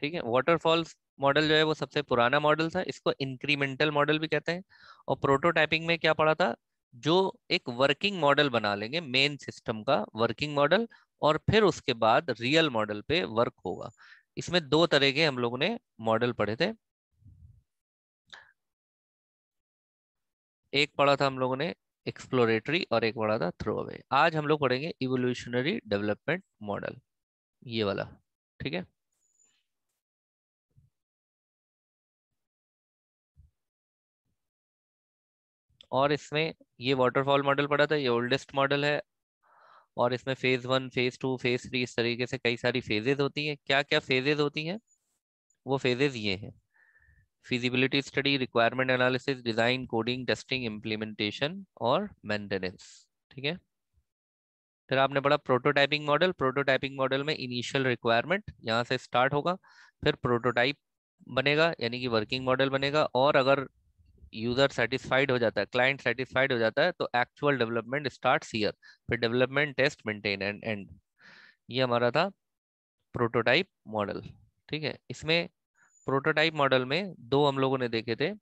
ठीक है waterfalls model जो है वो सबसे पुराना मॉडल था इसको इंक्रीमेंटल मॉडल भी कहते हैं और प्रोटोटाइपिंग में क्या पड़ा था जो एक वर्किंग मॉडल बना लेंगे मेन सिस्टम का वर्किंग मॉडल और फिर उसके बाद रियल मॉडल पे वर्क होगा इसमें दो तरह के हम लोगों ने मॉडल पढ़े थे एक पढ़ा था हम लोगों ने एक्सप्लोरेटरी और एक पढ़ा था थ्रो अवे आज हम लोग पढ़ेंगे इवोल्यूशनरी डेवलपमेंट मॉडल ये वाला ठीक है और इसमें ये वाटरफॉल मॉडल पड़ा था ये ओल्डेस्ट मॉडल है और इसमें phase one phase two phase three इस तरीके से कई सारी फेजेज होती हैं क्या क्या फेजेज होती हैं वो फेजेज ये हैं feasibility study requirement analysis design coding testing implementation और मेंटेनेंस ठीक है फिर आपने पढ़ा प्रोटोटाइपिंग मॉडल प्रोटोटाइपिंग मॉडल में इनिशियल रिक्वायरमेंट यहाँ से स्टार्ट होगा फिर प्रोटोटाइप बनेगा यानी कि वर्किंग मॉडल बनेगा और अगर यूजर सेटिस्फाइड हो जाता है क्लाइंट सेटिस्फाइड हो जाता है तो एक्चुअल डेवलपमेंट स्टार्ट हियर फिर development test maintain and and ये हमारा था प्रोटोटाइप मॉडल ठीक है इसमें प्रोटोटाइप मॉडल में दो हम लोगों ने देखे थे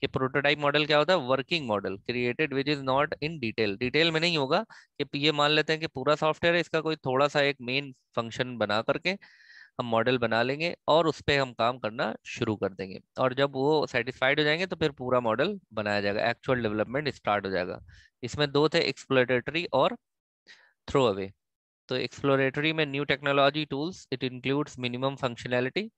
कि प्रोटोटाइप मॉडल क्या होता है working model created which is not in detail detail में नहीं होगा कि ये मान लेते हैं कि पूरा सॉफ्टवेयर है इसका कोई थोड़ा सा एक मेन फंक्शन बना करके हम मॉडल बना लेंगे और उस पर हम काम करना शुरू कर देंगे और जब वो सेटिस्फाइड हो जाएंगे तो फिर पूरा मॉडल बनाया जाएगा एक्चुअल डेवलपमेंट स्टार्ट हो जाएगा इसमें दो थे एक्सप्लोरेटरी और थ्रो अवे तो एक्सप्लोरेटरी में new technology tools it includes minimum functionality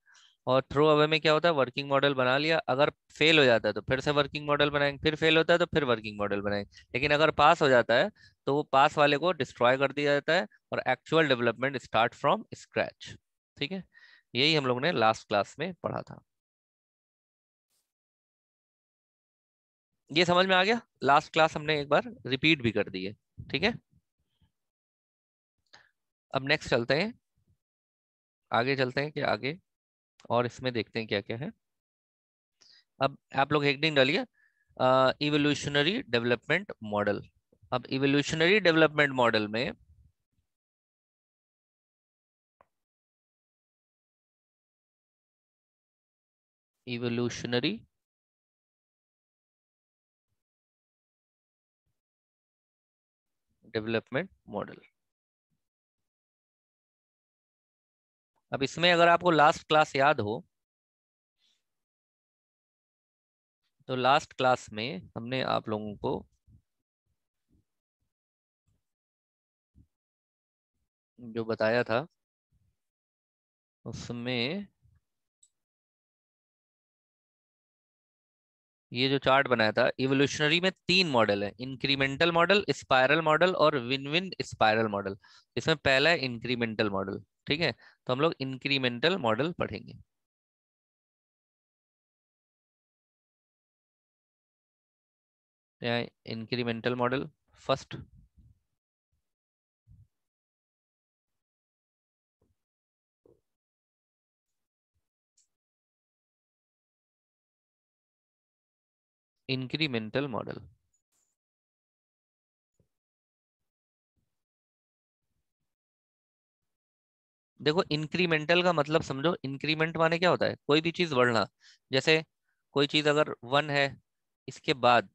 और थ्रो अवे में क्या होता है वर्किंग मॉडल बना लिया अगर फेल हो जाता है तो फिर से वर्किंग मॉडल बनाएंगे फिर फेल होता है तो फिर वर्किंग मॉडल बनाएंगे लेकिन अगर पास हो जाता है तो वो पास वाले को डिस्ट्रॉय कर दिया जाता है और actual development start from scratch ठीक है यही हम लोग ने लास्ट क्लास में पढ़ा था ये समझ में आ गया लास्ट क्लास हमने एक बार रिपीट भी कर दी है ठीक है अब नेक्स्ट चलते हैं आगे चलते हैं कि आगे और इसमें देखते हैं क्या क्या है अब आप लोग एक दिन डालिए इवोल्यूशनरी डेवलपमेंट मॉडल अब इवोल्यूशनरी डेवलपमेंट मॉडल में evolutionary डेवलपमेंट मॉडल अब इसमें अगर आपको लास्ट क्लास याद हो तो लास्ट क्लास में हमने आप लोगों को जो बताया था उसमें ये जो चार्ट बनाया था इवोल्यूशनरी में तीन मॉडल है इंक्रीमेंटल मॉडल स्पायरल मॉडल और विन विन स्पायरल मॉडल इसमें पहला है इंक्रीमेंटल मॉडल ठीक है तो हम लोग इंक्रीमेंटल मॉडल पढ़ेंगे incremental model first incremental model देखो इंक्रीमेंटल का मतलब समझो इंक्रीमेंट माने क्या होता है कोई भी चीज बढ़ना जैसे कोई चीज अगर वन है इसके बाद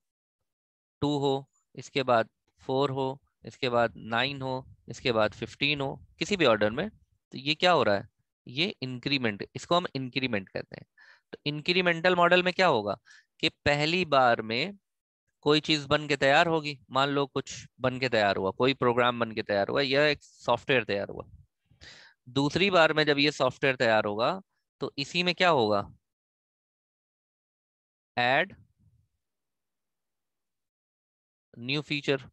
टू हो इसके बाद फोर हो इसके बाद नाइन हो इसके बाद फिफ्टीन हो किसी भी ऑर्डर में तो ये क्या हो रहा है ये इंक्रीमेंट इसको हम इंक्रीमेंट कहते हैं तो इंक्रीमेंटल मॉडल में क्या होगा कि पहली बार में कोई चीज बन के तैयार होगी मान लो कुछ बन के तैयार हुआ कोई प्रोग्राम बन के तैयार हुआ या एक सॉफ्टवेयर तैयार हुआ दूसरी बार में जब ये सॉफ्टवेयर तैयार होगा तो इसी में क्या होगा एड न्यू फीचर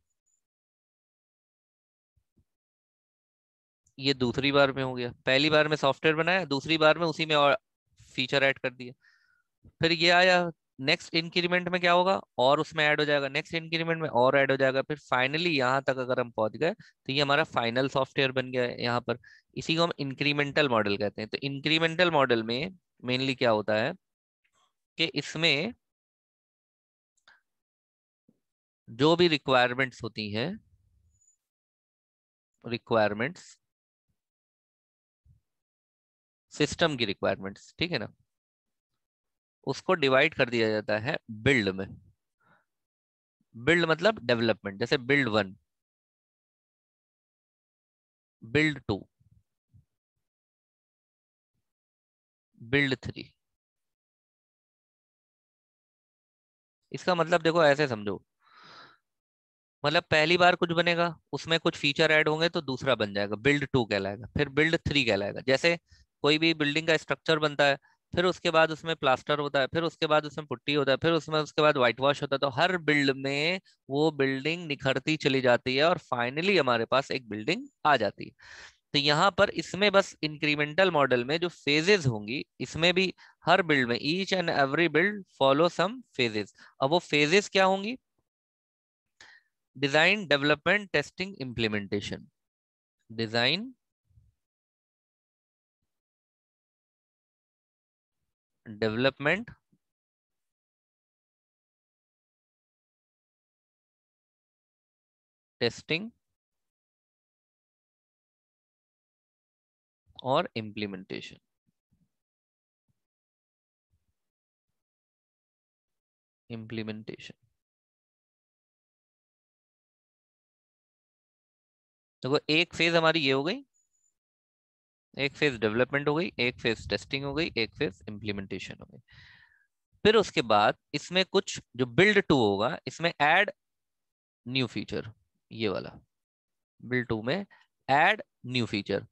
ये दूसरी बार में हो गया पहली बार में सॉफ्टवेयर बनाया दूसरी बार में उसी में और फीचर ऐड कर दिया फिर ये आया नेक्स्ट इंक्रीमेंट में क्या होगा और उसमें ऐड हो जाएगा नेक्स्ट इंक्रीमेंट में और ऐड हो जाएगा फिर फाइनली यहाँ तक अगर हम पहुंच गए तो ये हमारा फाइनल सॉफ्टवेयर बन गया है यहाँ पर इसी को हम इंक्रीमेंटल मॉडल कहते हैं तो इंक्रीमेंटल मॉडल में मेनली क्या होता है कि इसमें जो भी रिक्वायरमेंट्स होती हैं रिक्वायरमेंट्स सिस्टम की रिक्वायरमेंट्स ठीक है ना उसको डिवाइड कर दिया जाता है बिल्ड में बिल्ड मतलब डेवलपमेंट जैसे build one build two build three इसका मतलब देखो ऐसे समझो मतलब पहली बार कुछ बनेगा उसमें कुछ फीचर ऐड होंगे तो दूसरा बन जाएगा बिल्ड टू कहलाएगा फिर बिल्ड थ्री कहलाएगा जैसे कोई भी बिल्डिंग का स्ट्रक्चर बनता है फिर उसके बाद उसमें प्लास्टर होता है फिर उसके बाद उसमें पुट्टी होता है फिर उसमें उसके बाद व्हाइट वॉश होता है तो हर बिल्ड में वो बिल्डिंग निखरती चली जाती है और फाइनली हमारे पास एक बिल्डिंग आ जाती है तो यहाँ पर इसमें बस इंक्रीमेंटल मॉडल में जो फेजेज होंगी इसमें भी हर बिल्ड में each and every build follow some phases अब वो फेजेस क्या होंगी design development testing implementation design development testing or implementation. Implementation. देखो तो एक फेज हमारी ये हो गई एक फेज डेवलपमेंट हो गई एक फेज टेस्टिंग हो गई एक फेज इम्प्लीमेंटेशन हो गई फिर उसके बाद इसमें कुछ जो बिल्ड टू होगा इसमें एड न्यू फीचर ये वाला बिल्ड टू में add new feature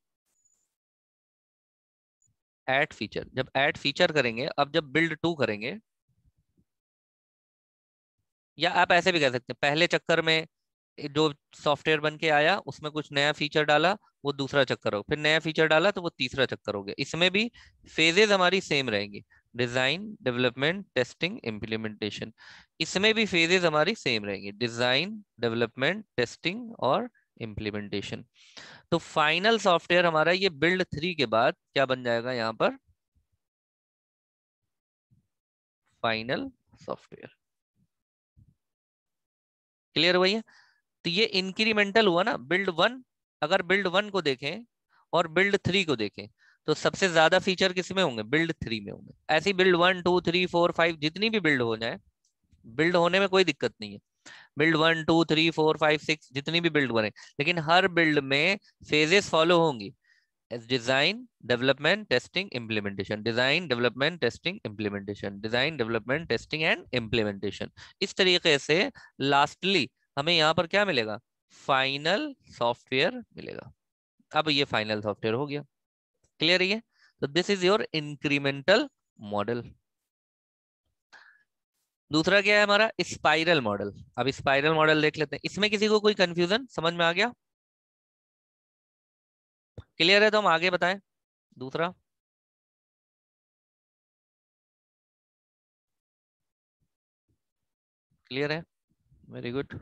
add feature जब एड फीचर करेंगे अब जब बिल्ड टू करेंगे या आप ऐसे भी कह सकते हैं पहले चक्कर में जो सॉफ्टवेयर बन के आया उसमें कुछ नया फीचर डाला वो दूसरा चक्कर हो फिर नया फीचर डाला तो वो तीसरा चक्कर हो गया इसमें भी फेजेज हमारी सेम रहेंगी डिजाइन डेवलपमेंट टेस्टिंग इम्प्लीमेंटेशन इसमें भी फेजेज हमारी सेम रहेंगी डिजाइन डेवलपमेंट टेस्टिंग और इम्प्लीमेंटेशन तो फाइनल सॉफ्टवेयर हमारा ये बिल्ड थ्री के बाद क्या बन जाएगा यहाँ पर फाइनल सॉफ्टवेयर क्लियर वही है तो ये इंक्रीमेंटल हुआ ना बिल्ड वन अगर बिल्ड वन को देखें और बिल्ड थ्री को देखें तो सबसे ज्यादा फीचर किस में होंगे बिल्ड थ्री में होंगे ऐसी build one two three four five जितनी भी बिल्ड हो जाए बिल्ड होने में कोई दिक्कत नहीं है build one two three four five six जितनी भी बिल्ड बने लेकिन हर बिल्ड में फेजेस फॉलो होंगी design development testing implementation design development testing implementation design development testing and implementation इस तरीके से लास्टली हमें यहां पर क्या मिलेगा फाइनल सॉफ्टवेयर मिलेगा अब ये फाइनल सॉफ्टवेयर हो गया क्लियर है तो this is your incremental model दूसरा क्या है हमारा स्पाइरल मॉडल अब स्पाइरल मॉडल देख लेते हैं इसमें किसी को कोई कंफ्यूजन समझ में आ गया क्लियर है तो हम आगे बताएं दूसरा क्लियर है वेरी गुड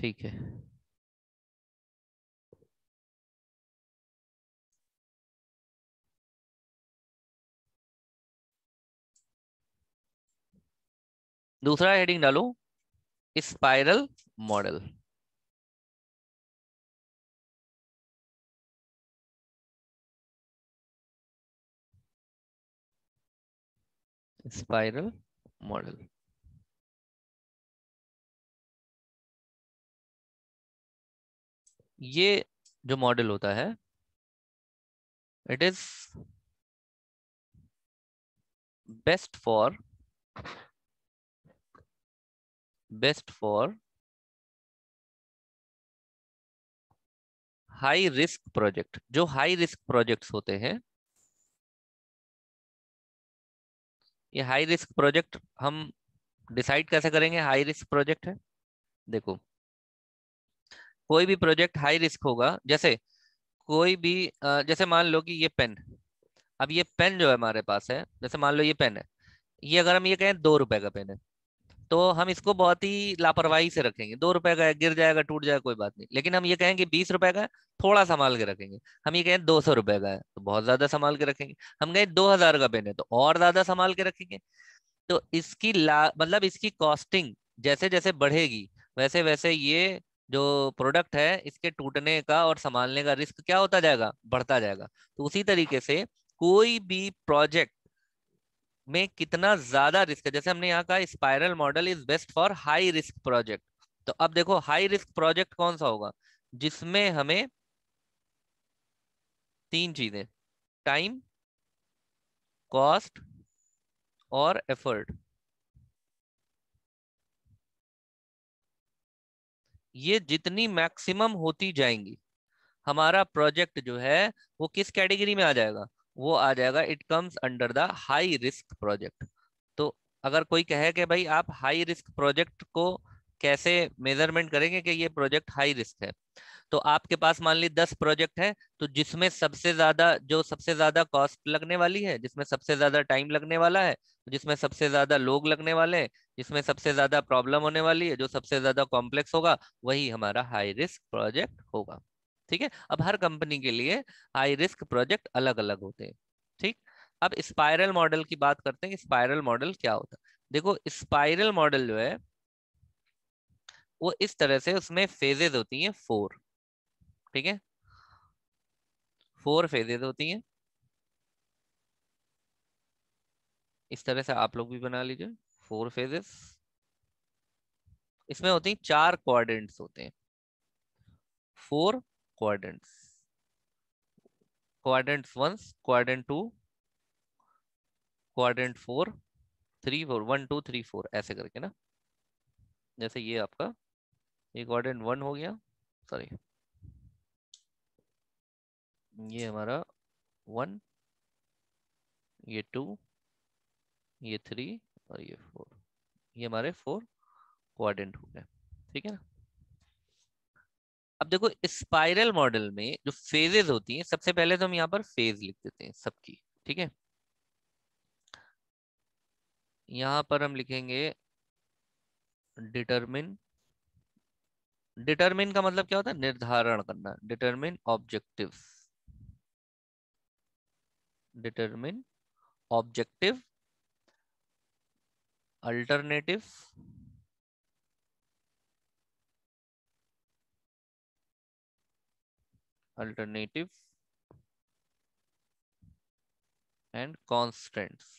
ठीक है दूसरा हेडिंग डालो स्पाइरल मॉडल स्पाइरल मॉडल ये जो मॉडल होता है it is best for best for high risk project जो हाई रिस्क प्रोजेक्ट्स होते हैं ये हाई रिस्क प्रोजेक्ट हम डिसाइड कैसे करेंगे हाई रिस्क प्रोजेक्ट है देखो कोई भी प्रोजेक्ट हाई रिस्क होगा जैसे कोई भी जैसे मान लो कि ये पेन अब ये पेन जो है हमारे पास है जैसे मान लो ये पेन है ये अगर हम ये कहें दो रुपए का पेन है तो हम इसको बहुत ही लापरवाही से रखेंगे दो रुपए का है गिर जाएगा टूट जाएगा कोई बात नहीं लेकिन हम ये कहेंगे बीस रुपए का थोड़ा संभाल के रखेंगे हम ये कहें दो सौ रुपए का है तो बहुत ज्यादा संभाल के रखेंगे हम कहें दो हजार का पेन है तो और ज्यादा संभाल के रखेंगे तो इसकी ला मतलब इसकी कॉस्टिंग जैसे जैसे बढ़ेगी वैसे वैसे ये जो प्रोडक्ट है इसके टूटने का और संभालने का रिस्क क्या होता जाएगा बढ़ता जाएगा तो उसी तरीके से कोई भी प्रोजेक्ट में कितना ज्यादा रिस्क है जैसे हमने यहाँ कहा spiral model is best for high risk project तो अब देखो हाई रिस्क प्रोजेक्ट कौन सा होगा जिसमें हमें तीन चीजें टाइम कॉस्ट और एफर्ट ये जितनी मैक्सिमम होती जाएंगी हमारा प्रोजेक्ट जो है वो किस कैटेगरी में आ जाएगा वो आ जाएगा it comes under the high risk project तो अगर कोई कहे कि भाई आप हाई रिस्क प्रोजेक्ट को कैसे मेजरमेंट करेंगे कि ये प्रोजेक्ट हाई रिस्क है तो आपके पास मान ली दस प्रोजेक्ट है तो जिसमें सबसे ज्यादा जो सबसे ज्यादा कॉस्ट लगने वाली है जिसमें सबसे ज्यादा टाइम लगने वाला है जिसमें सबसे ज्यादा लोग लगने वाले हैं जिसमें सबसे ज्यादा प्रॉब्लम होने वाली है जो सबसे ज्यादा कॉम्प्लेक्स होगा वही हमारा हाई रिस्क प्रोजेक्ट होगा ठीक है अब हर कंपनी के लिए हाई रिस्क प्रोजेक्ट अलग अलग होते हैं ठीक अब स्पायरल मॉडल की बात करते हैं स्पायरल मॉडल क्या होता है देखो स्पायरल मॉडल जो है वो इस तरह से उसमें फेजेज होती है फोर ठीक है फोर फेजेज होती हैं इस तरह से आप लोग भी बना लीजिए फोर फेजेस इसमें होती हैं चार क्वाड्रेंट्स होते हैं four quadrants quadrant one quadrant two quadrant four three four one two three four ऐसे करके ना जैसे ये आपका ये क्वाड्रेंट वन हो गया सॉरी ये हमारा वन ये टू ये थ्री और ये फोर ये हमारे फोर क्वाड्रेंट हो गए ठीक है ना अब देखो स्पाइरल मॉडल में जो फेजेस होती हैं सबसे पहले तो हम यहाँ पर फेज लिख देते हैं सबकी ठीक है यहां पर हम लिखेंगे डिटरमिन डिटरमिन का मतलब क्या होता है निर्धारण करना determine objectives determine objective, alternative, alternative and constants.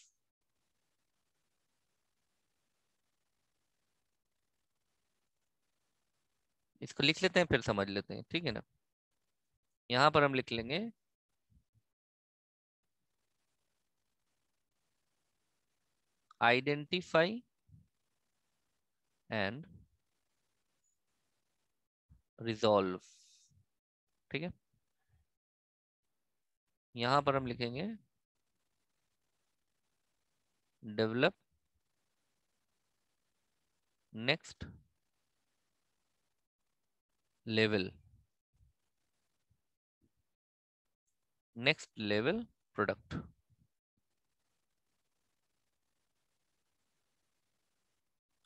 इसको लिख लेते हैं फिर समझ लेते हैं ठीक है ना यहाँ पर हम लिख लेंगे identify and रिजॉल्व ठीक है यहां पर हम लिखेंगे develop next level next level product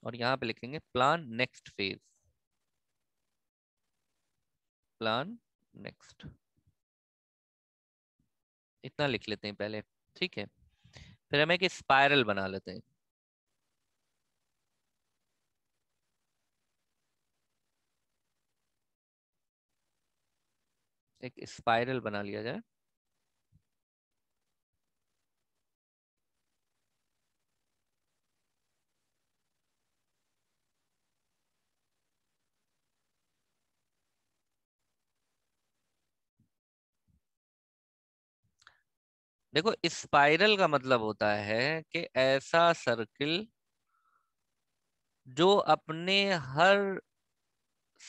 और यहां पे लिखेंगे plan next phase plan next इतना लिख लेते हैं पहले ठीक है फिर हम एक स्पायरल बना लेते हैं एक स्पायरल बना लिया जाए देखो स्पाइरल का मतलब होता है कि ऐसा सर्किल जो अपने हर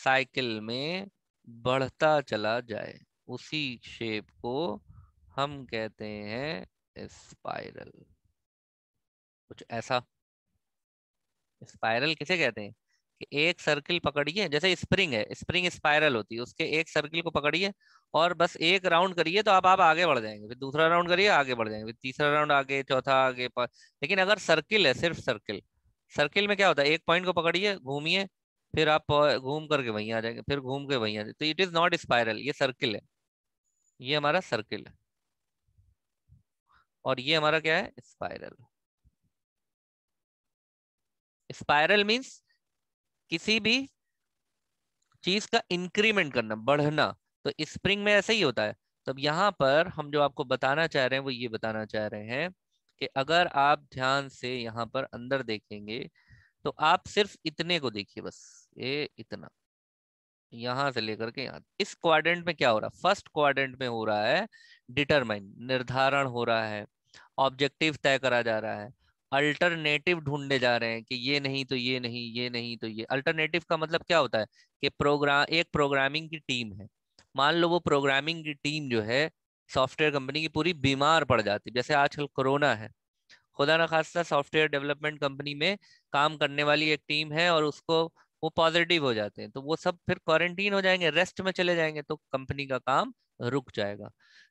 साइकिल में बढ़ता चला जाए उसी शेप को हम कहते हैं स्पाइरल कुछ ऐसा स्पाइरल किसे कहते हैं कि एक सर्किल पकड़िए जैसे स्प्रिंग है स्प्रिंग स्पायरल होती है उसके एक सर्किल को पकड़िए और बस एक राउंड करिए तो आप आप आगे बढ़ जाएंगे फिर दूसरा राउंड करिए आगे बढ़ जाएंगे फिर तीसरा राउंड आगे चौथा आगे लेकिन अगर सर्किल है सिर्फ सर्किल सर्किल में क्या होता है एक पॉइंट को पकड़िए घूमिए फिर आप घूम करके वहीं आ जाएंगे फिर घूम के वहीं आ जाएंगे तो इट इज नॉट स्पायरल ये सर्किल है ये हमारा सर्किल है और ये हमारा क्या है स्पायरल स्पायरल मीन्स किसी भी चीज का इंक्रीमेंट करना बढ़ना तो स्प्रिंग में ऐसा ही होता है तो अब पर हम जो आपको बताना चाह रहे हैं वो ये बताना चाह रहे हैं कि अगर आप ध्यान से यहाँ पर अंदर देखेंगे तो आप सिर्फ इतने को देखिए बस ये इतना यहां से लेकर के यहाँ इस क्वाड्रेंट में क्या हो रहा है फर्स्ट क्वाड्रेंट में हो रहा है डिटरमाइन निर्धारण हो रहा है ऑब्जेक्टिव तय करा जा रहा है अल्टरनेटिव ढूंढने जा रहे हैं कि ये नहीं तो ये नहीं ये नहीं तो ये अल्टरनेटिव का मतलब क्या होता है कि प्रोग्राम एक प्रोग्रामिंग की टीम है मान लो वो प्रोग्रामिंग की टीम जो है सॉफ्टवेयर कंपनी की पूरी बीमार पड़ जाती है जैसे आजकल कोरोना है खुदा न खासा सॉफ्टवेयर डेवलपमेंट कंपनी में काम करने वाली एक टीम है और उसको वो पॉजिटिव हो जाते हैं तो वो सब फिर क्वारंटीन हो जाएंगे रेस्ट में चले जाएंगे तो कंपनी का काम रुक जाएगा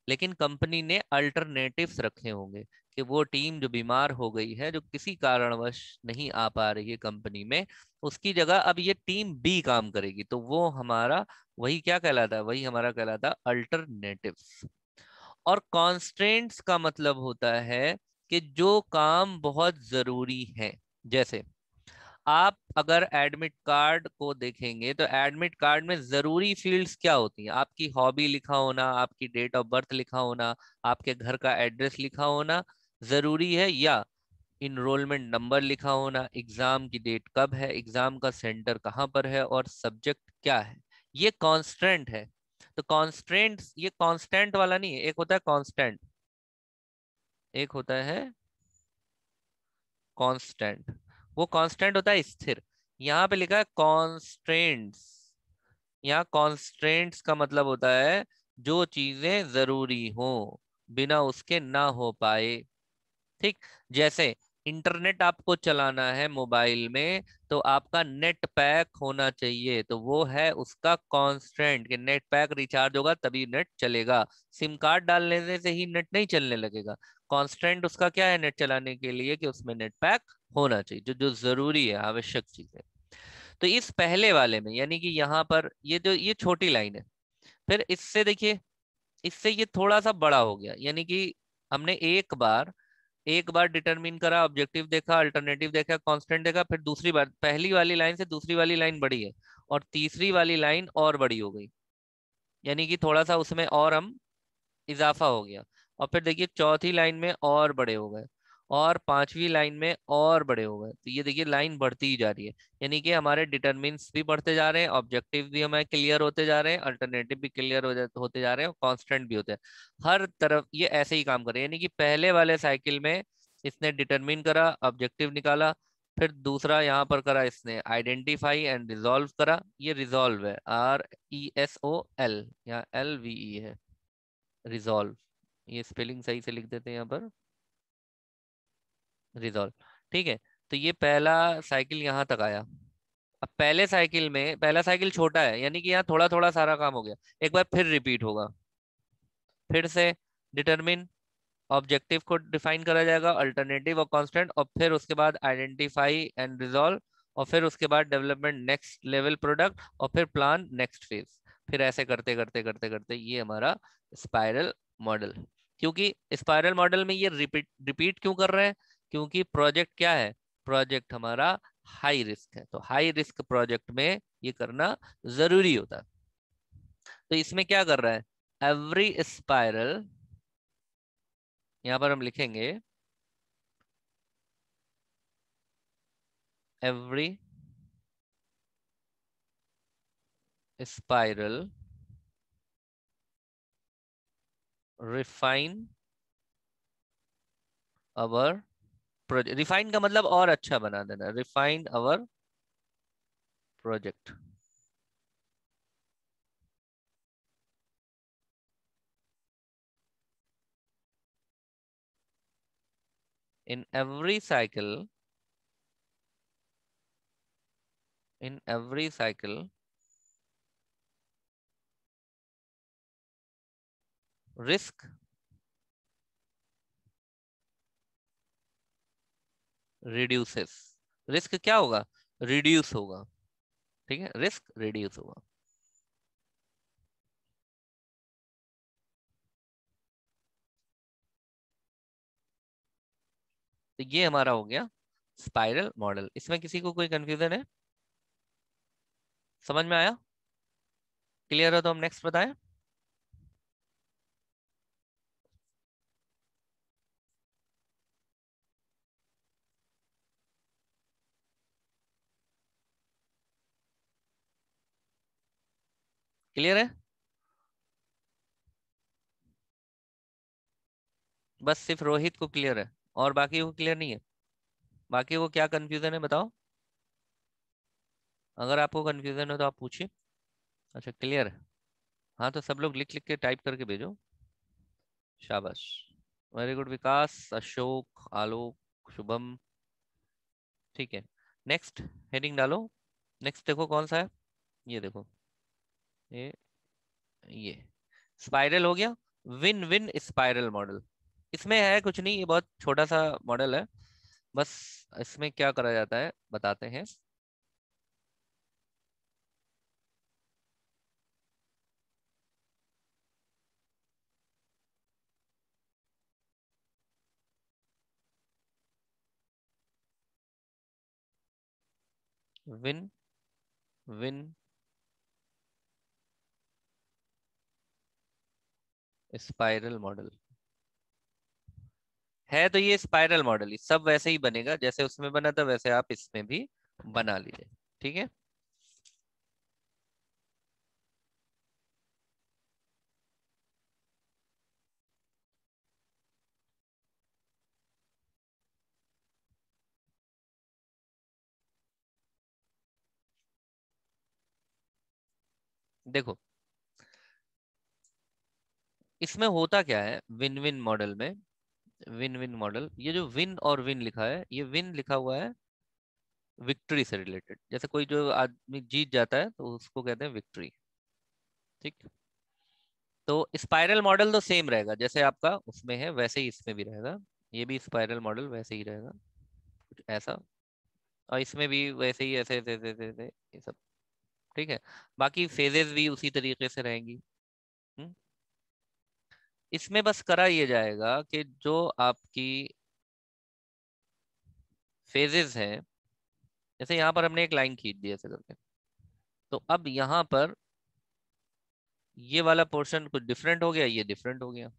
लेकिन कंपनी ने अल्टरनेटिव्स रखे होंगे कि वो टीम जो बीमार हो गई है जो किसी कारणवश नहीं आ पा रही है कंपनी में उसकी जगह अब ये टीम बी काम करेगी तो वो हमारा वही क्या कहलाता है वही हमारा कहलाता है अल्टरनेटिव और कॉन्स्टेंट्स का मतलब होता है कि जो काम बहुत जरूरी है जैसे आप अगर एडमिट कार्ड को देखेंगे तो एडमिट कार्ड में जरूरी फील्ड्स क्या होती हैं आपकी हॉबी लिखा होना आपकी डेट ऑफ बर्थ लिखा होना आपके घर का एड्रेस लिखा होना जरूरी है या इनरोलमेंट नंबर लिखा होना एग्जाम की डेट कब है एग्जाम का सेंटर कहाँ पर है और सब्जेक्ट क्या है ये कॉन्स्टेंट है तो कॉन्स्टेंट ये कॉन्स्टेंट वाला नहीं है एक होता है कॉन्स्टेंट एक होता है कॉन्स्टेंट वो कांस्टेंट होता है स्थिर यहाँ पे लिखा है कॉन्स्टेंट्स यहाँ कॉन्स्टेंट्स का मतलब होता है जो चीजें जरूरी हो बिना उसके ना हो पाए ठीक जैसे इंटरनेट आपको चलाना है मोबाइल में तो आपका नेट पैक होना चाहिए तो वो है उसका कॉन्स्टेंट कि नेट पैक रिचार्ज होगा तभी नेट चलेगा सिम कार्ड डालने से ही नेट नहीं चलने लगेगा कॉन्स्टेंट उसका क्या है नेट चलाने के लिए कि उसमें नेट पैक होना चाहिए जो जो जरूरी है आवश्यक चीज है तो इस पहले वाले में यानी कि यहाँ पर ये जो ये छोटी लाइन है फिर इससे देखिए इससे ये थोड़ा सा बड़ा हो गया यानी कि हमने एक बार एक बार डिटरमिन करा ऑब्जेक्टिव देखा अल्टरनेटिव देखा कांस्टेंट देखा फिर दूसरी बार पहली वाली लाइन से दूसरी वाली लाइन बड़ी है और तीसरी वाली लाइन और बड़ी हो गई यानी कि थोड़ा सा उसमें और हम इजाफा हो गया और फिर देखिए चौथी लाइन में और बड़े हो गए और पांचवी लाइन में और बड़े हो गए तो ये देखिए लाइन बढ़ती ही जा रही है यानी कि हमारे डिटरमिन्स भी बढ़ते जा रहे हैं ऑब्जेक्टिव भी हमारे क्लियर होते जा रहे हैं अल्टरनेटिव भी क्लियर हो होते जा रहे हैं कांस्टेंट कॉन्स्टेंट भी होते हैं हर तरफ ये ऐसे ही काम कर रहे हैं यानी कि पहले वाले साइकिल में इसने डिटर्मिन करा ऑब्जेक्टिव निकाला फिर दूसरा यहाँ पर करा इसने आइडेंटिफाई एंड रिजोल्व करा ये रिजोल्व है R E S O L यहाँ एल वी ई है रिजोल्व ये स्पेलिंग सही से लिख देते हैं यहाँ पर रिजोल्व ठीक है तो ये पहला साइकिल यहाँ तक आया अब पहले साइकिल में पहला साइकिल छोटा है यानी कि यहाँ थोड़ा थोड़ा सारा काम हो गया एक बार फिर रिपीट होगा फिर से डिटरमिन ऑब्जेक्टिव को डिफाइन करा जाएगा अल्टरनेटिव और कांस्टेंट और फिर उसके बाद आइडेंटिफाई एंड रिजोल्व और फिर उसके बाद डेवलपमेंट नेक्स्ट लेवल प्रोडक्ट और फिर प्लान नेक्स्ट फेज फिर ऐसे करते करते करते करते ये हमारा स्पायरल मॉडल क्योंकि स्पायरल मॉडल में ये रिपीट रिपीट क्यों कर रहे हैं क्योंकि प्रोजेक्ट क्या है प्रोजेक्ट हमारा हाई रिस्क है तो हाई रिस्क प्रोजेक्ट में ये करना जरूरी होता है तो इसमें क्या कर रहा है एवरी स्पायरल यहां पर हम लिखेंगे every spiral refine our project refine का मतलब और अच्छा बना देना refine our project in every cycle in every cycle risk reduces risk क्या होगा रिड्यूस होगा ठीक है रिस्क रिड्यूस होगा तो ये हमारा हो गया स्पाइरल मॉडल इसमें किसी को कोई कंफ्यूजन है समझ में आया क्लियर हो तो हम नेक्स्ट बताएं क्लियर है बस सिर्फ रोहित को क्लियर है और बाकी को क्लियर नहीं है बाकी को क्या कंफ्यूजन है बताओ अगर आपको कंफ्यूजन है तो आप पूछिए अच्छा क्लियर है हाँ तो सब लोग लिख लिख के टाइप करके भेजो शाबाश वेरी गुड विकास अशोक आलोक शुभम ठीक है नेक्स्ट हेडिंग डालो नेक्स्ट देखो कौन सा है ये देखो ये ये स्पाइरल हो गया विन विन स्पाइरल मॉडल इसमें है कुछ नहीं ये बहुत छोटा सा मॉडल है बस इसमें क्या करा जाता है बताते हैं विन विन स्पाइरल मॉडल है तो ये स्पाइरल मॉडल ही सब वैसे ही बनेगा जैसे उसमें बना था वैसे आप इसमें भी बना लीजिए ठीक है देखो इसमें होता क्या है विन विन मॉडल में विन विन मॉडल ये जो विन और विन लिखा है ये विन लिखा हुआ है विक्ट्री से रिलेटेड जैसे कोई जो आदमी जीत जाता है तो उसको कहते हैं विक्ट्री ठीक तो स्पाइरल मॉडल तो सेम रहेगा जैसे आपका उसमें है वैसे ही इसमें भी रहेगा ये भी स्पाइरल मॉडल वैसे ही रहेगा कुछ ऐसा और इसमें भी वैसे ही ऐसे ऐसे ये सब ठीक है बाकी फेजेस भी उसी तरीके से रहेंगी इसमें बस करा ये जाएगा कि जो आपकी फेजेस है जैसे यहाँ पर हमने एक लाइन खींच दी ऐसे करके तो अब यहाँ पर ये वाला पोर्शन कुछ डिफरेंट हो गया ये डिफरेंट हो गया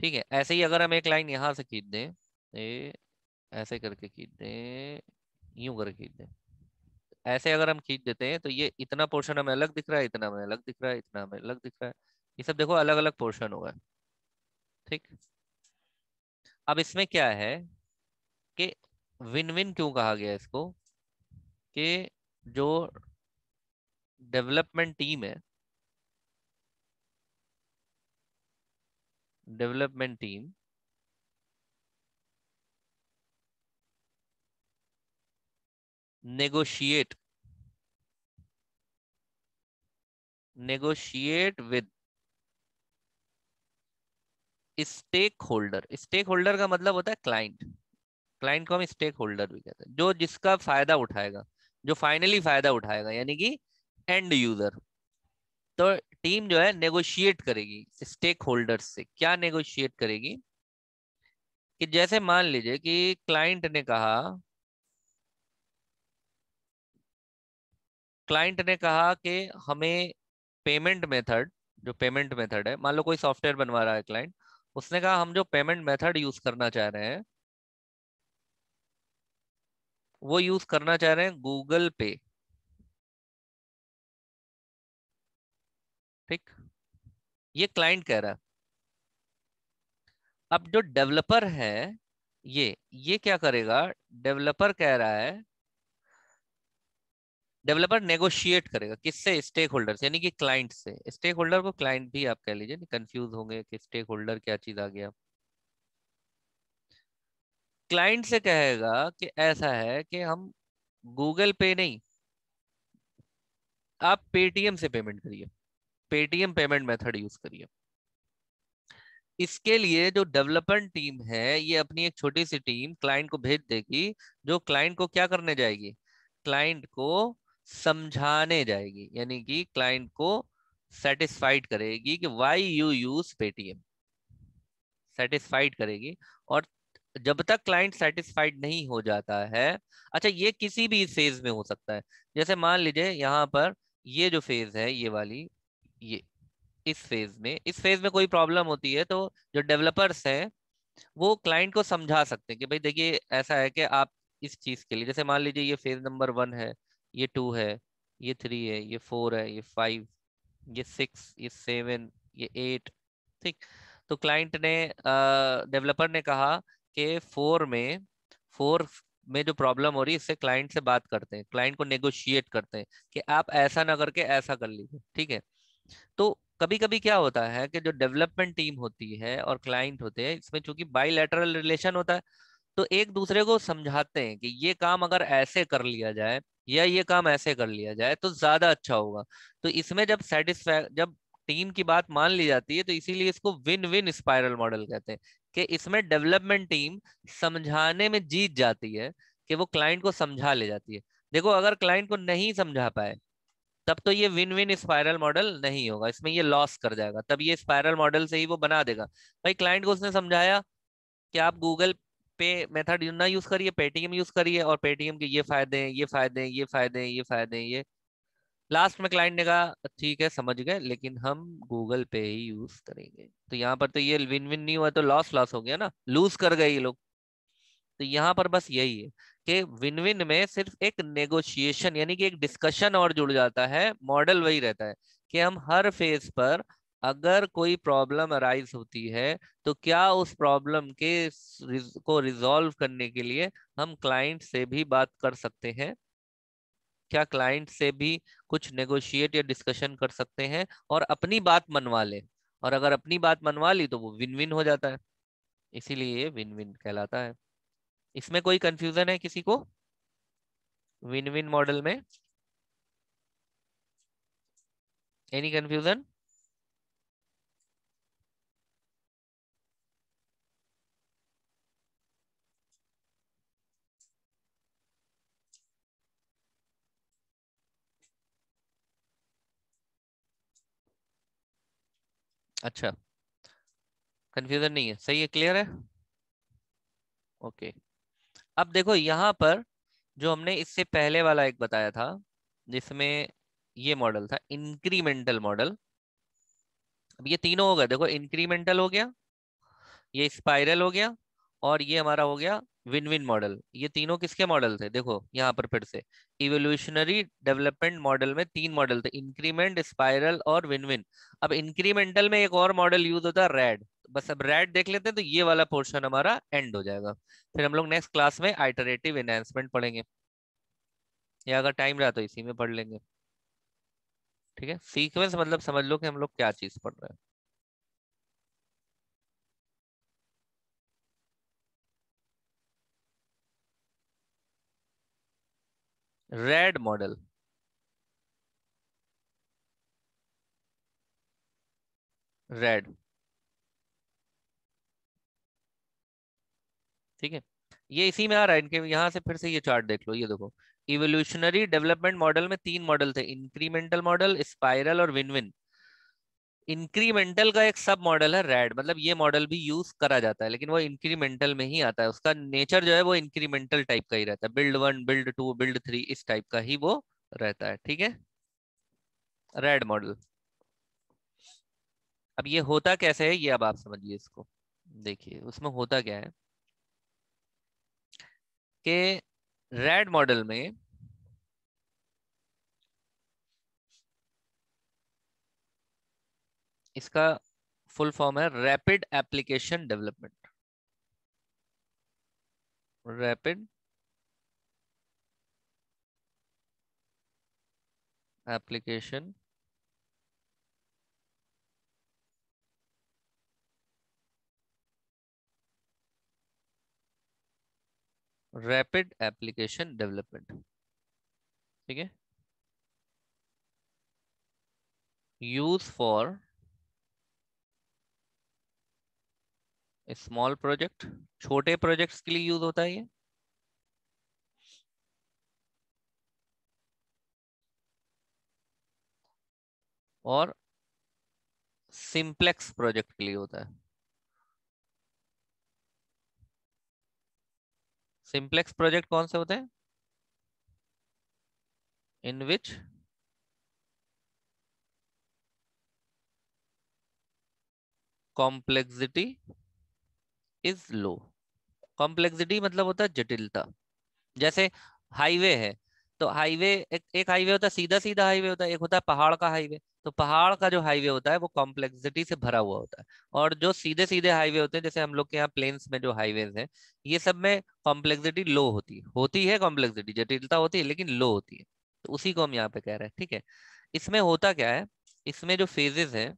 ठीक है ऐसे ही अगर हम एक लाइन यहां से खींच दें ऐसे करके खींच दें यूं करके खींच दें ऐसे अगर हम खींच देते हैं तो ये इतना पोर्शन हमें अलग दिख रहा है इतना हमें अलग दिख रहा है इतना हमें अलग दिख रहा है ये सब देखो अलग अलग पोर्शन हो गए ठीक अब इसमें क्या है कि विन विन क्यों कहा गया इसको कि जो डेवलपमेंट टीम है development team negotiate negotiate with stakeholder stakeholder का मतलब होता है क्लाइंट क्लाइंट को हम स्टेक होल्डर भी कहते हैं जो जिसका फायदा उठाएगा जो फाइनली फायदा उठाएगा यानी कि एंड यूजर तो टीम जो है नेगोशिएट करेगी स्टेक होल्डर से क्या नेगोशिएट करेगी कि जैसे मान लीजिए कि क्लाइंट ने कहा क्लाइंट ने कहा कि हमें पेमेंट मेथड जो पेमेंट मेथड है मान लो कोई सॉफ्टवेयर बनवा रहा है क्लाइंट उसने कहा हम जो पेमेंट मेथड यूज करना चाह रहे हैं वो यूज करना चाह रहे हैं गूगल पे ठीक ये क्लाइंट कह रहा है अब जो डेवलपर है ये ये क्या करेगा डेवलपर कह रहा है डेवलपर नेगोशिएट करेगा किससे स्टेक होल्डर यानी कि क्लाइंट से स्टेक होल्डर को क्लाइंट भी आप कह लीजिए कंफ्यूज होंगे कि स्टेक होल्डर क्या चीज आ गया क्लाइंट से कहेगा कि ऐसा है कि हम गूगल पे नहीं आप पेटीएम से पेमेंट करिए पेटीएम पेमेंट मेथड यूज करिए इसके लिए जो डेवलपमेंट टीम है ये अपनी एक छोटी सी टीम क्लाइंट को भेज देगी जो क्लाइंट को क्या करने जाएगी क्लाइंट को समझाने जाएगी यानी कि क्लाइंट को सेटिस्फाइड करेगी कि why you use Paytm satisfied करेगी और जब तक क्लाइंट सेटिस्फाइड नहीं हो जाता है अच्छा ये किसी भी फेज में हो सकता है जैसे मान लीजिए यहाँ पर ये जो फेज है ये वाली ये इस फेज में इस फेज में कोई प्रॉब्लम होती है तो जो डेवलपर्स हैं वो क्लाइंट को समझा सकते हैं कि भाई देखिए ऐसा है कि आप इस चीज के लिए जैसे मान लीजिए ये फेज नंबर वन है ये टू है ये थ्री है ये फोर है ये फाइव ये सिक्स ये सेवन ये एट ठीक तो क्लाइंट ने डेवलपर ने कहा कि फोर में फोर में जो प्रॉब्लम हो रही है इससे क्लाइंट से बात करते हैं क्लाइंट को नेगोशिएट करते हैं कि आप ऐसा ना करके ऐसा कर लीजिए ठीक है तो कभी कभी क्या होता है कि जो डेवलपमेंट टीम होती है और क्लाइंट होते हैं इसमें चूंकि बाईलैटरल रिलेशन होता है तो एक दूसरे को समझाते हैं कि ये काम अगर ऐसे कर लिया जाए या ये काम ऐसे कर लिया जाए तो ज्यादा अच्छा होगा तो इसमें जब सेटिस्फै जब टीम की बात मान ली जाती है तो इसीलिए इसको विन विन स्पाइरल मॉडल कहते हैं कि इसमें डेवलपमेंट टीम समझाने में जीत जाती है कि वो क्लाइंट को समझा ले जाती है देखो अगर क्लाइंट को नहीं समझा पाए तब तो ये विन विन स्पायरल मॉडल नहीं होगा इसमें ये लॉस कर जाएगा तब ये स्पायरल मॉडल से ही वो बना देगा भाई क्लाइंट को उसने समझाया कि आप गूगल पे मेथड ना यूज करिए पेटीएम यूज करिए और पेटीएम के ये फायदे हैं ये फायदे हैं ये फायदे हैं ये फायदे हैं ये लास्ट में क्लाइंट ने कहा ठीक है समझ गए लेकिन हम गूगल पे ही यूज करेंगे तो यहाँ पर तो ये विन विन नहीं हुआ तो लॉस लॉस हो गया ना लूज कर गए ये लोग तो यहाँ पर बस यही है कि विन विन में सिर्फ एक नेगोशिएशन यानी कि एक डिस्कशन और जुड़ जाता है मॉडल वही रहता है कि हम हर फेज पर अगर कोई प्रॉब्लम अराइज होती है तो क्या उस प्रॉब्लम के को रिजॉल्व करने के लिए हम क्लाइंट से भी बात कर सकते हैं क्या क्लाइंट से भी कुछ नेगोशिएट या डिस्कशन कर सकते हैं और अपनी बात मनवा ले और अगर अपनी बात मनवा ली तो वो विन विन हो जाता है इसीलिए ये विन विन कहलाता है इसमें कोई कंफ्यूजन है किसी को विन विन मॉडल में एनी कंफ्यूजन अच्छा कंफ्यूजन नहीं है सही है क्लियर है ओके अब देखो यहाँ पर जो हमने इससे पहले वाला एक बताया था जिसमें ये मॉडल था इंक्रीमेंटल मॉडल अब ये तीनों हो गए देखो इंक्रीमेंटल हो गया ये स्पाइरल हो गया और ये हमारा हो गया विन विन मॉडल ये तीनों किसके मॉडल थे देखो यहाँ पर फिर से इवोल्यूशनरी डेवलपमेंट मॉडल में तीन मॉडल थे इंक्रीमेंट स्पाइरल और विन विन अब इंक्रीमेंटल में एक और मॉडल यूज होता है रेड बस अब रेड देख लेते हैं तो ये वाला पोर्शन हमारा एंड हो जाएगा फिर हम लोग नेक्स्ट क्लास में आइटरेटिव एनहेंसमेंट पढ़ेंगे या अगर टाइम रहा तो इसी में पढ़ लेंगे ठीक है सीक्वेंस मतलब समझ लो कि हम लोग क्या चीज पढ़ रहे हैं रेड मॉडल रेड ठीक है ये इसी में आ रहा है इनके यहां से फिर से ये चार्ट देख लो ये देखो इवोल्यूशनरी डेवलपमेंट मॉडल में तीन मॉडल थे इंक्रीमेंटल मॉडल स्पाइरल और विन विन इंक्रीमेंटल का एक सब मॉडल है रेड मतलब ये मॉडल भी यूज करा जाता है लेकिन वो इंक्रीमेंटल में ही आता है उसका नेचर जो है वो इंक्रीमेंटल टाइप का ही रहता है build one build two build three इस टाइप का ही वो रहता है ठीक है रेड मॉडल अब ये होता कैसे है ये अब आप समझिए इसको देखिए उसमें होता क्या है कि रेड मॉडल में इसका फुल फॉर्म है rapid application development rapid application rapid application development ठीक है यूज फॉर स्मॉल प्रोजेक्ट छोटे प्रोजेक्ट्स के लिए यूज होता है ये और सिंप्लेक्स प्रोजेक्ट के लिए होता है सिंप्लेक्स प्रोजेक्ट कौन से होते हैं in which complexity is low complexity मतलब होता है जटिलता जैसे हाईवे है तो हाईवे एक, एक हाईवे होता है सीधा सीधा हाईवे होता है एक होता है पहाड़ का हाईवे तो पहाड़ का जो हाईवे होता है वो कॉम्प्लेक्सिटी से भरा हुआ होता है और जो सीधे सीधे हाईवे होते हैं जैसे हम लोग के यहाँ प्लेन्स में जो हाईवेज हैं ये सब में कॉम्प्लेक्सिटी लो होती है होती है कॉम्प्लेक्सिटी जटिलता होती है लेकिन लो होती है तो उसी को हम यहाँ पे कह रहे हैं ठीक है इसमें होता क्या है इसमें जो फेजेस हैं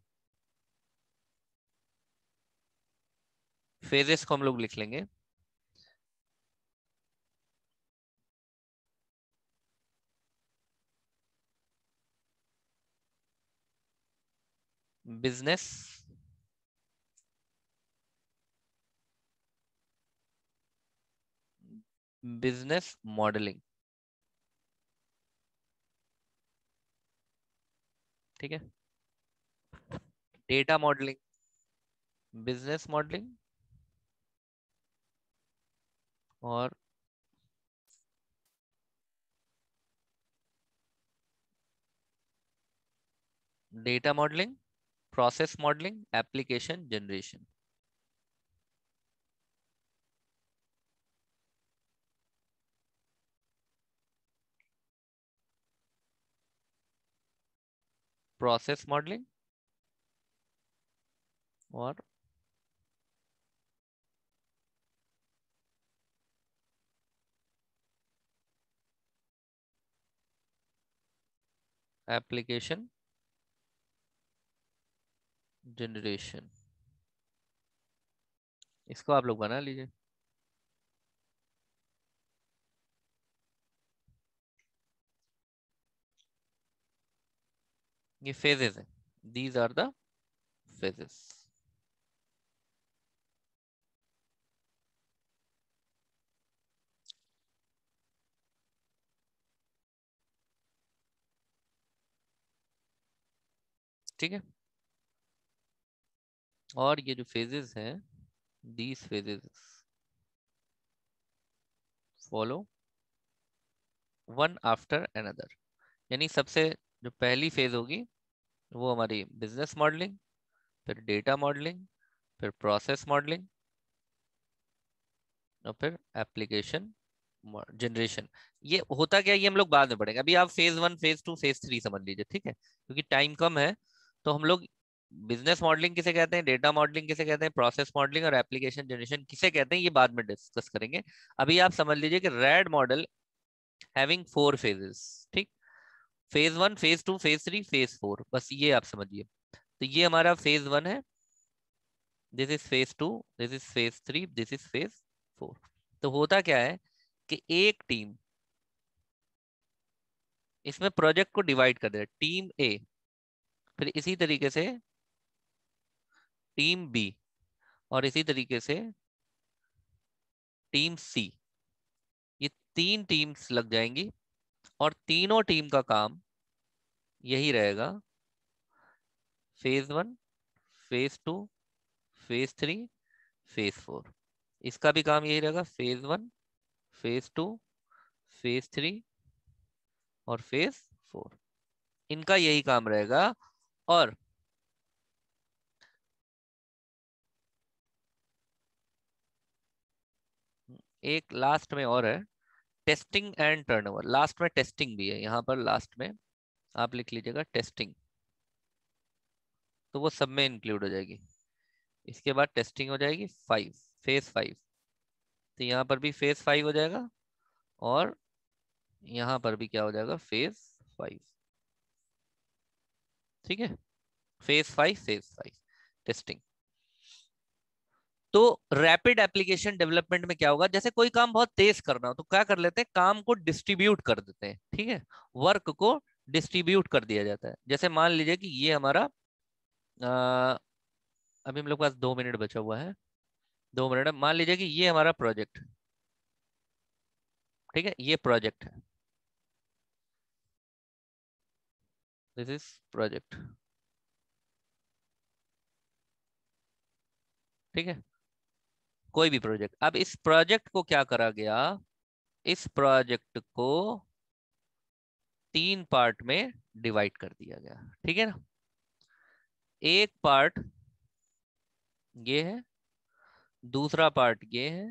फेजेस को हम लोग लिख लेंगे बिजनेस बिजनेस मॉडलिंग ठीक है डेटा मॉडलिंग बिजनेस मॉडलिंग और data modeling process modeling application generation process modeling और application जनरेशन इसको आप लोग बना लीजिए ये फेजेस है दीज आर द फेजेस ठीक है और ये जो फेजेस हैं these phases follow one after another यानी सबसे जो पहली फेज होगी वो हमारी बिजनेस मॉडलिंग फिर डेटा मॉडलिंग फिर प्रोसेस मॉडलिंग और फिर एप्लीकेशन जनरेशन ये होता क्या ये हम लोग बाद में पढ़ेंगे अभी आप phase one phase two phase three समझ लीजिए ठीक है क्योंकि टाइम कम है तो हम लोग बिजनेस मॉडलिंग किसे कहते हैं डेटा मॉडलिंग किसे कहते हैं प्रोसेस मॉडलिंग और एप्लीकेशन जनरेशन किसे कहते हैं ये बाद में डिस्कस करेंगे अभी आप समझ लीजिए कि RAD model having four phases ठीक phase one phase two phase three phase four बस ये आप समझिए तो ये हमारा फेज वन है this is phase two this is phase three this is phase four तो होता क्या है कि एक टीम इसमें प्रोजेक्ट को डिवाइड कर दे टीम ए फिर इसी तरीके से टीम बी और इसी तरीके से टीम सी ये तीन टीम्स लग जाएंगी और तीनों टीम का काम यही रहेगा phase one phase two phase three phase four इसका भी काम यही रहेगा phase one phase two phase three और फेज फोर इनका यही काम रहेगा और एक लास्ट में और है टेस्टिंग एंड टर्नओवर लास्ट में टेस्टिंग भी है यहाँ पर लास्ट में आप लिख लीजिएगा टेस्टिंग तो वो सब में इंक्लूड हो जाएगी इसके बाद टेस्टिंग हो जाएगी फाइव फेज फाइव तो यहाँ पर भी फेज फाइव हो जाएगा और यहाँ पर भी क्या हो जाएगा फेज फाइव ठीक है phase five phase five testing तो रैपिड एप्लीकेशन डेवलपमेंट में क्या होगा जैसे कोई काम बहुत तेज करना हो तो क्या कर लेते हैं काम को डिस्ट्रीब्यूट कर देते हैं ठीक है वर्क को डिस्ट्रीब्यूट कर दिया जाता है जैसे मान लीजिए कि ये हमारा आ, अभी हम लोग पास दो मिनट बचा हुआ है दो मिनट मान लीजिए कि ये हमारा प्रोजेक्ट ठीक है ये प्रोजेक्ट है दिस इज प्रोजेक्ट ठीक है कोई भी प्रोजेक्ट अब इस प्रोजेक्ट को क्या करा गया इस प्रोजेक्ट को तीन पार्ट में डिवाइड कर दिया गया ठीक है ना एक पार्ट ये है दूसरा पार्ट ये है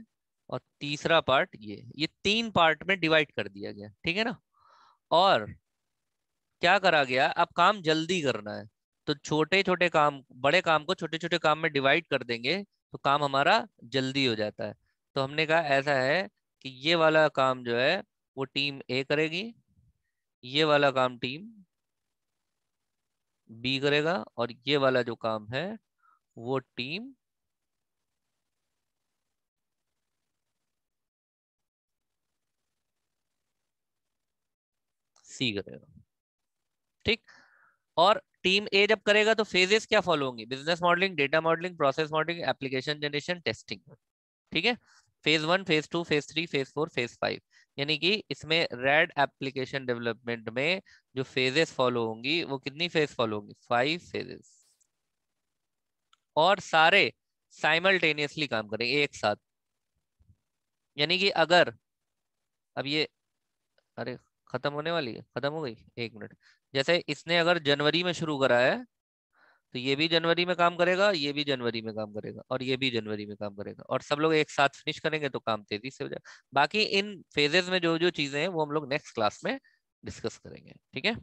और तीसरा पार्ट ये ये तीन पार्ट में डिवाइड कर दिया गया ठीक है ना और क्या करा गया अब काम जल्दी करना है तो छोटे छोटे काम बड़े काम को छोटे छोटे काम में डिवाइड कर देंगे तो काम हमारा जल्दी हो जाता है तो हमने कहा ऐसा है कि ये वाला काम जो है वो टीम ए करेगी ये वाला काम टीम बी करेगा और ये वाला जो काम है वो टीम सी करेगा ठीक और टीम ए जब करेगा तो फेजेस क्या फॉलो होंगी business modeling data modeling process modeling application generation testing ठीक है phase one phase two phase three phase four phase five यानी कि इसमें रेड एप्लीकेशन डेवलपमेंट में जो फेजेस फॉलो होंगी वो कितनी फेज फॉलो होंगी फाइव फेजेस और सारे साइमल्टेनियसली काम करेंगे एक साथ यानी कि अगर अब ये अरे खत्म होने वाली है खत्म हो गई एक मिनट जैसे इसने अगर जनवरी में शुरू करा है तो ये भी जनवरी में काम करेगा ये भी जनवरी में काम करेगा और ये भी जनवरी में काम करेगा और सब लोग एक साथ फिनिश करेंगे तो काम तेजी से हो जाएगा बाकी इन फेजेस में जो जो चीजें हैं वो हम लोग नेक्स्ट क्लास में डिस्कस करेंगे ठीक है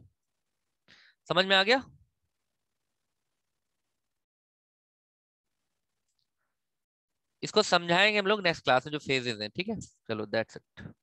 समझ में आ गया इसको समझाएंगे हम लोग नेक्स्ट क्लास में जो फेजेस हैं ठीक है चलो दैट्स इट